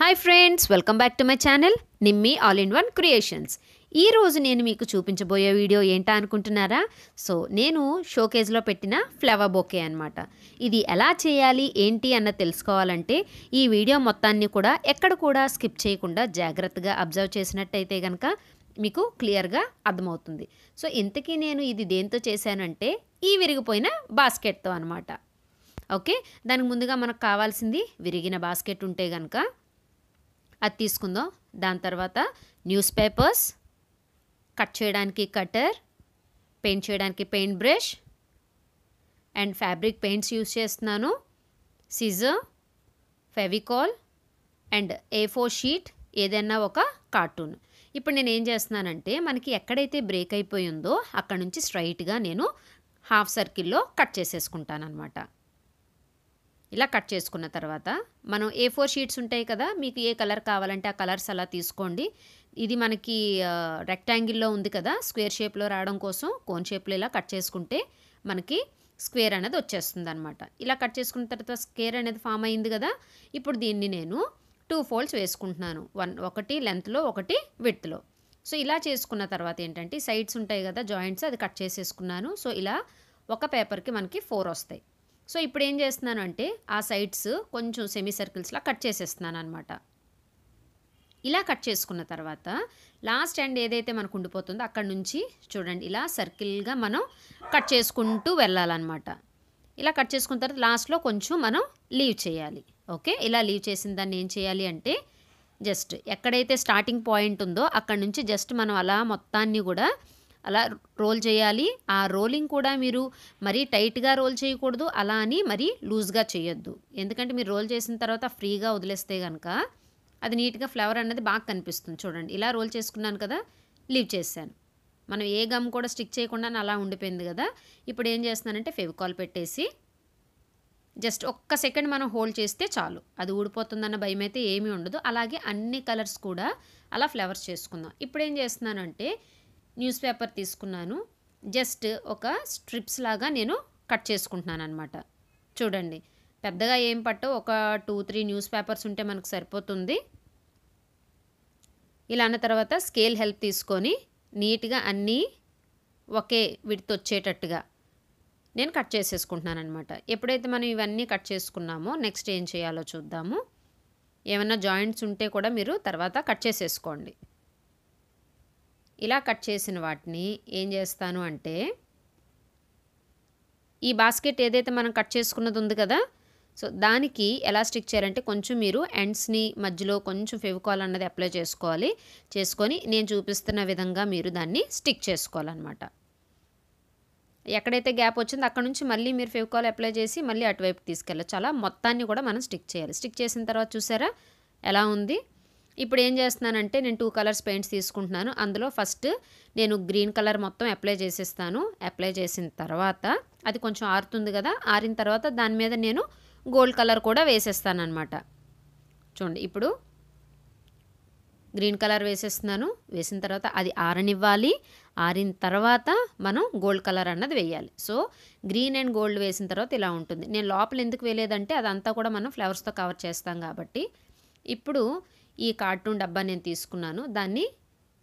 hi friends welcome back to my channel Nimmi all in one creations ఈ రోజు నేను మీకు చూపించబోయే వీడియో ఏంటా అనుకుంటున్నారా సో నేను షోకేజ్లో పెట్టిన ఫ్లవర్ బొకే అనమాట ఇది ఎలా చేయాలి ఏంటి అన్న తెలుసుకోవాలంటే ఈ వీడియో మొత్తాన్ని కూడా ఎక్కడ కూడా స్కిప్ చేయకుండా జాగ్రత్తగా అబ్జర్వ్ చేసినట్టయితే కనుక మీకు క్లియర్గా అర్థమవుతుంది సో ఇంతకీ నేను ఇది దేంతో చేశానంటే ఈ విరిగిపోయిన బాస్కెట్తో అనమాట ఓకే దానికి ముందుగా మనకు కావాల్సింది విరిగిన బాస్కెట్ ఉంటే కనుక అది తీసుకుందాం దాని తర్వాత న్యూస్ పేపర్స్ కట్ చేయడానికి కట్టర్ పెయింట్ చేయడానికి paint brush and fabric paints use చేస్తున్నాను scissor Fevicol and A four sheet ఏదైనా ఒక కార్టూన్ ఇప్పుడు నేను ఏం చేస్తున్నానంటే మనకి ఎక్కడైతే బ్రేక్ అయిపోయిందో అక్కడ నుంచి స్ట్రైట్గా నేను హాఫ్ సర్కిల్లో కట్ చేసేసుకుంటాను అనమాట ఇలా కట్ చేసుకున్న తర్వాత మనం ఏ ఫోర్ షీట్స్ ఉంటాయి కదా మీకు ఏ కలర్ కావాలంటే ఆ కలర్స్ అలా తీసుకోండి ఇది మనకి రెక్టాంగిల్లో ఉంది కదా స్క్వేర్ షేప్లో రావడం కోసం కోన్ షేప్లో ఇలా కట్ చేసుకుంటే మనకి స్క్వేర్ అనేది వచ్చేస్తుంది అనమాట ఇలా కట్ చేసుకున్న తర్వాత స్క్వేర్ అనేది ఫామ్ అయింది కదా ఇప్పుడు దీన్ని నేను టూ ఫోల్డ్స్ వేసుకుంటున్నాను వన్ ఒకటి లెంత్లో ఒకటి విడ్త్లో సో ఇలా చేసుకున్న తర్వాత ఏంటంటే సైడ్స్ ఉంటాయి కదా జాయింట్స్ అది కట్ చేసేసుకున్నాను సో ఇలా ఒక పేపర్కి మనకి ఫోర్ వస్తాయి సో ఇప్పుడు ఏం చేస్తున్నాను అంటే ఆ సైడ్స్ కొంచెం సెమీ సర్కిల్స్లా కట్ చేసేస్తున్నాను అనమాట ఇలా కట్ చేసుకున్న తర్వాత లాస్ట్ ఎండ్ ఏదైతే మనకు ఉండిపోతుందో అక్కడ నుంచి చూడండి ఇలా సర్కిల్గా మనం కట్ చేసుకుంటూ వెళ్ళాలన్నమాట ఇలా కట్ చేసుకున్న తర్వాత లాస్ట్లో కొంచెం మనం లీవ్ చేయాలి ఓకే ఇలా లీవ్ చేసిన దాన్ని ఏం చేయాలి అంటే జస్ట్ ఎక్కడైతే స్టార్టింగ్ పాయింట్ ఉందో అక్కడ నుంచి జస్ట్ మనం అలా మొత్తాన్ని కూడా అలా రోల్ చేయాలి ఆ రోలింగ్ కూడా మీరు మరీ టైట్గా రోల్ చేయకూడదు అలా అని మరీ లూజ్గా చేయొద్దు ఎందుకంటే మీరు రోల్ చేసిన తర్వాత ఫ్రీగా వదిలేస్తే కనుక అది నీట్గా ఫ్లేవర్ అనేది బాగా కనిపిస్తుంది చూడండి ఇలా రోల్ చేసుకున్నాను కదా లీవ్ చేశాను మనం ఏ గమ్ కూడా స్టిక్ చేయకుండా అలా ఉండిపోయింది కదా ఇప్పుడు ఏం చేస్తున్నానంటే ఫెవికాల్ పెట్టేసి జస్ట్ ఒక్క సెకండ్ మనం హోల్డ్ చేస్తే చాలు అది ఊడిపోతుందన్న భయం అయితే ఏమీ ఉండదు అలాగే అన్ని కలర్స్ కూడా అలా ఫ్లవర్స్ చేసుకుందాం ఇప్పుడు ఏం చేస్తున్నానంటే న్యూస్ పేపర్ తీసుకున్నాను జస్ట్ ఒక స్ట్రిప్స్ లాగా నేను కట్ చేసుకుంటున్నాను అనమాట చూడండి పెద్దగా ఏం పట్టో ఒక టూ త్రీ న్యూస్ పేపర్స్ ఉంటే మనకు సరిపోతుంది ఇలా అన్న తర్వాత స్కేల్ హెల్ప్ తీసుకొని నీట్గా అన్నీ ఒకే విడితో వచ్చేటట్టుగా నేను కట్ చేసేసుకుంటున్నాను అనమాట ఎప్పుడైతే మనం ఇవన్నీ కట్ చేసుకున్నామో నెక్స్ట్ ఏం చేయాలో చూద్దాము ఏమైనా జాయింట్స్ ఉంటే కూడా మీరు తర్వాత కట్ చేసేసుకోండి ఇలా కట్ చేసిన వాటిని ఏం చేస్తాను అంటే ఈ బాస్కెట్ ఏదైతే మనం కట్ చేసుకున్నది ఉంది కదా సో దానికి ఎలా స్టిక్ చేయాలంటే కొంచెం మీరు ఎండ్స్ని మధ్యలో కొంచెం ఫెవికాల్ అన్నది అప్లై చేసుకోవాలి చేసుకొని నేను చూపిస్తున్న విధంగా మీరు దాన్ని స్టిక్ చేసుకోవాలన్నమాట ఎక్కడైతే గ్యాప్ వచ్చిందో అక్కడ నుంచి మళ్ళీ మీరు ఫెవికాల్ అప్లై చేసి మళ్ళీ అటువైపు తీసుకెళ్ళచ్చు అలా మొత్తాన్ని కూడా మనం స్టిక్ చేయాలి స్టిక్ చేసిన తర్వాత చూసారా ఎలా ఉంది ఇప్పుడు ఏం చేస్తున్నానంటే నేను టూ కలర్స్ పెయింట్స్ తీసుకుంటున్నాను అందులో ఫస్ట్ నేను గ్రీన్ కలర్ మొత్తం అప్లై చేసేస్తాను అప్లై చేసిన తర్వాత అది కొంచెం ఆరుతుంది కదా ఆరిన తర్వాత దాని మీద నేను గోల్డ్ కలర్ కూడా వేసేస్తాను అనమాట చూడండి ఇప్పుడు గ్రీన్ కలర్ వేసేస్తున్నాను వేసిన తర్వాత అది ఆరనివ్వాలి ఆరిన తర్వాత మనం గోల్డ్ కలర్ అన్నది వేయాలి సో గ్రీన్ అండ్ గోల్డ్ వేసిన తర్వాత ఇలా ఉంటుంది నేను లోపల ఎందుకు వేయలేదంటే అదంతా కూడా మనం ఫ్లవర్స్తో కవర్ చేస్తాం కాబట్టి ఇప్పుడు ఈ కార్టూన్ డబ్బా నేను తీసుకున్నాను దాన్ని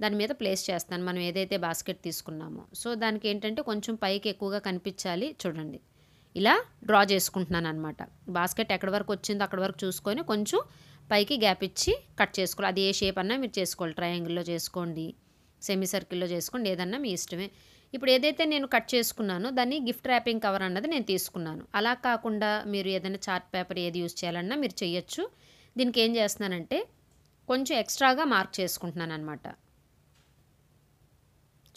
దాని మీద ప్లేస్ చేస్తాను మనం ఏదైతే బాస్కెట్ తీసుకున్నామో సో దానికి ఏంటంటే కొంచెం పైకి ఎక్కువగా కనిపించాలి చూడండి ఇలా డ్రా చేసుకుంటున్నాను అనమాట బాస్కెట్ ఎక్కడి వరకు వచ్చిందో అక్కడి వరకు చూసుకొని కొంచెం పైకి గ్యాప్ ఇచ్చి కట్ చేసుకోవాలి అది ఏ షేప్ అన్నా మీరు చేసుకోవాలి ట్రయాంగిల్లో చేసుకోండి సెమీ సర్కిల్లో చేసుకోండి ఏదన్నా మీ ఇష్టమే ఇప్పుడు ఏదైతే నేను కట్ చేసుకున్నానో దాన్ని గిఫ్ట్ ర్యాపింగ్ కవర్ అన్నది నేను తీసుకున్నాను అలా కాకుండా మీరు ఏదైనా చార్ట్ పేపర్ ఏది యూజ్ చేయాలన్నా మీరు చేయొచ్చు దీనికి ఏం చేస్తున్నానంటే కొంచెం ఎక్స్ట్రాగా మార్క్ చేసుకుంటున్నాను అనమాట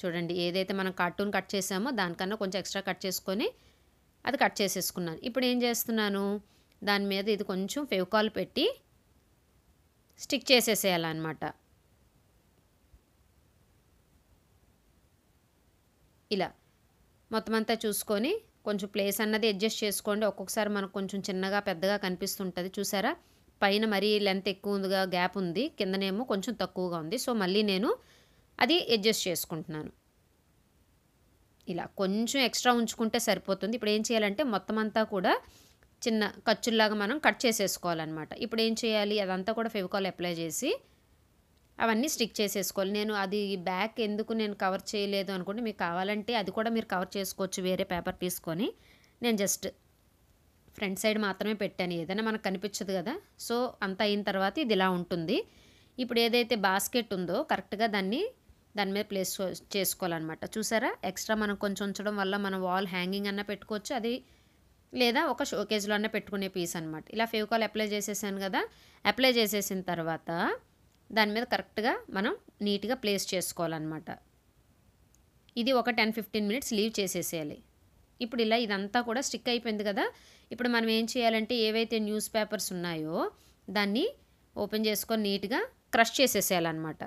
చూడండి ఏదైతే మనం కార్టూన్ కట్ చేసామో దానికన్నా కొంచెం ఎక్స్ట్రా కట్ చేసుకొని అది కట్ చేసేసుకున్నాను ఇప్పుడు ఏం చేస్తున్నాను దాని మీద ఇది కొంచెం ఫెవికాల్ పెట్టి స్టిక్ చేసేసేయాలన్నమాట ఇలా మొత్తం అంతా చూసుకొని కొంచెం ప్లేస్ అన్నది అడ్జస్ట్ చేసుకోండి ఒక్కొక్కసారి మనకు కొంచెం చిన్నగా పెద్దగా కనిపిస్తుంటుంది చూసారా పైన మరీ లెంత్ ఎక్కువగా గ్యాప్ ఉంది కిందనేమో కొంచెం తక్కువగా ఉంది సో మళ్ళీ నేను అది అడ్జస్ట్ చేసుకుంటున్నాను ఇలా కొంచెం ఎక్స్ట్రా ఉంచుకుంటే సరిపోతుంది ఇప్పుడు ఏం చేయాలంటే మొత్తం అంతా కూడా చిన్న ఖర్చుల్లాగా మనం కట్ చేసేసుకోవాలన్నమాట ఇప్పుడు ఏం చేయాలి అదంతా కూడా ఫెవికాల్ అప్లై చేసి అవన్నీ స్టిక్ చేసేసుకోవాలి నేను అది బ్యాక్ ఎందుకు నేను కవర్ చేయలేదు అనుకుంటే మీకు కావాలంటే అది కూడా మీరు కవర్ చేసుకోవచ్చు వేరే పేపర్ తీసుకొని నేను జస్ట్ ఫ్రంట్ సైడ్ మాత్రమే పెట్టాను ఏదైనా మనకు కనిపించదు కదా సో అంత అయిన తర్వాత ఇది ఇలా ఉంటుంది ఇప్పుడు ఏదైతే బాస్కెట్ ఉందో కరెక్ట్గా దాన్ని దాని మీద ప్లేస్ చేసుకోవాలన్నమాట చూసారా ఎక్స్ట్రా మనం కొంచెం ఉంచడం వల్ల మనం వాల్ హ్యాంగింగ్ అన్న పెట్టుకోవచ్చు అది లేదా ఒక షోకేజ్లో అన్న పెట్టుకునే పీస్ అనమాట ఇలా ఫేవికాల్ అప్లై చేసేసాను కదా అప్లై చేసేసిన తర్వాత దాని మీద కరెక్ట్గా మనం నీట్గా ప్లేస్ చేసుకోవాలన్నమాట ఇది ఒక టెన్ ఫిఫ్టీన్ మినిట్స్ లీవ్ చేసేసేయాలి ఇప్పుడు ఇలా ఇదంతా కూడా స్టిక్ అయిపోయింది కదా ఇప్పుడు మనం ఏం చేయాలంటే ఏవైతే న్యూస్ పేపర్స్ ఉన్నాయో దాన్ని ఓపెన్ చేసుకొని నీట్గా క్రష్ చేసేసేయాలన్నమాట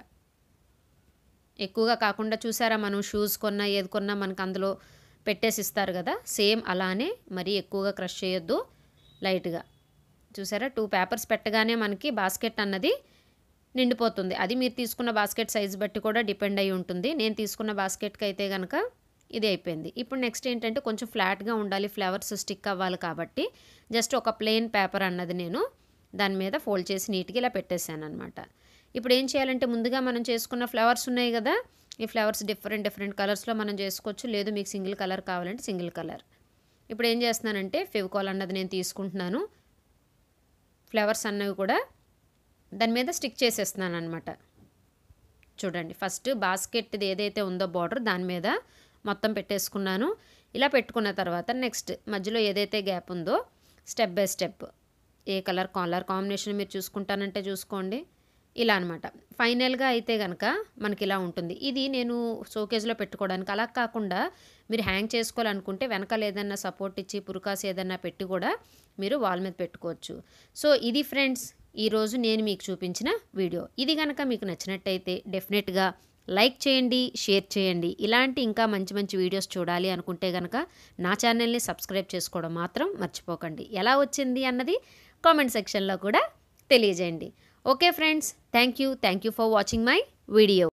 ఎక్కువగా కాకుండా చూసారా మనం షూస్ కొన్నా ఏది కొన్నా మనకు అందులో పెట్టేసి ఇస్తారు కదా సేమ్ అలానే మరీ ఎక్కువగా క్రష్ చేయొద్దు లైట్గా చూసారా టూ పేపర్స్ పెట్టగానే మనకి బాస్కెట్ అన్నది నిండిపోతుంది అది మీరు తీసుకున్న బాస్కెట్ సైజ్ బట్టి కూడా డిపెండ్ అయి ఉంటుంది నేను తీసుకున్న బాస్కెట్కి అయితే కనుక ఇది అయిపోయింది ఇప్పుడు నెక్స్ట్ ఏంటంటే కొంచెం ఫ్లాట్గా ఉండాలి ఫ్లవర్స్ స్టిక్ అవ్వాలి కాబట్టి జస్ట్ ఒక ప్లెయిన్ పేపర్ అన్నది నేను దాని మీద ఫోల్డ్ చేసి నీట్గా ఇలా పెట్టేశాను అనమాట ఇప్పుడు ఏం చేయాలంటే ముందుగా మనం చేసుకున్న ఫ్లవర్స్ ఉన్నాయి కదా ఈ ఫ్లవర్స్ డిఫరెంట్ డిఫరెంట్ కలర్స్లో మనం చేసుకోవచ్చు లేదు మీకు సింగిల్ కలర్ కావాలంటే సింగిల్ కలర్ ఇప్పుడు ఏం చేస్తున్నానంటే ఫెవికాల్ అన్నది నేను తీసుకుంటున్నాను ఫ్లవర్స్ అన్నవి కూడా దాని మీద స్టిక్ చేసేస్తున్నాను అనమాట చూడండి ఫస్ట్ బాస్కెట్ది ఏదైతే ఉందో బార్డర్ దాని మీద మొత్తం పెట్టేసుకున్నాను ఇలా పెట్టుకున్న తర్వాత నెక్స్ట్ మధ్యలో ఏదైతే గ్యాప్ ఉందో స్టెప్ బై స్టెప్ ఏ కలర్ కలర్ కాంబినేషన్ మీరు చూసుకుంటానంటే చూసుకోండి ఇలా అనమాట ఫైనల్గా అయితే కనుక మనకి ఇలా ఉంటుంది ఇది నేను షోకేజ్లో పెట్టుకోవడానికి అలా కాకుండా మీరు హ్యాంగ్ చేసుకోవాలనుకుంటే వెనకాల ఏదన్నా సపోర్ట్ ఇచ్చి పురుకాస్ ఏదన్నా పెట్టి కూడా మీరు వాల్ మీద పెట్టుకోవచ్చు సో ఇది ఫ్రెండ్స్ ఈరోజు నేను మీకు చూపించిన వీడియో ఇది కనుక మీకు నచ్చినట్టయితే డెఫినెట్గా లైక్ చేయండి షేర్ చేయండి ఇలాంటి ఇంకా మంచి మంచి వీడియోస్ చూడాలి అనుకుంటే కనుక నా ఛానల్ని సబ్స్క్రైబ్ చేసుకోవడం మాత్రం మర్చిపోకండి ఎలా వచ్చింది అన్నది కామెంట్ సెక్షన్లో కూడా తెలియజేయండి okay friends thank you thank you for watching my video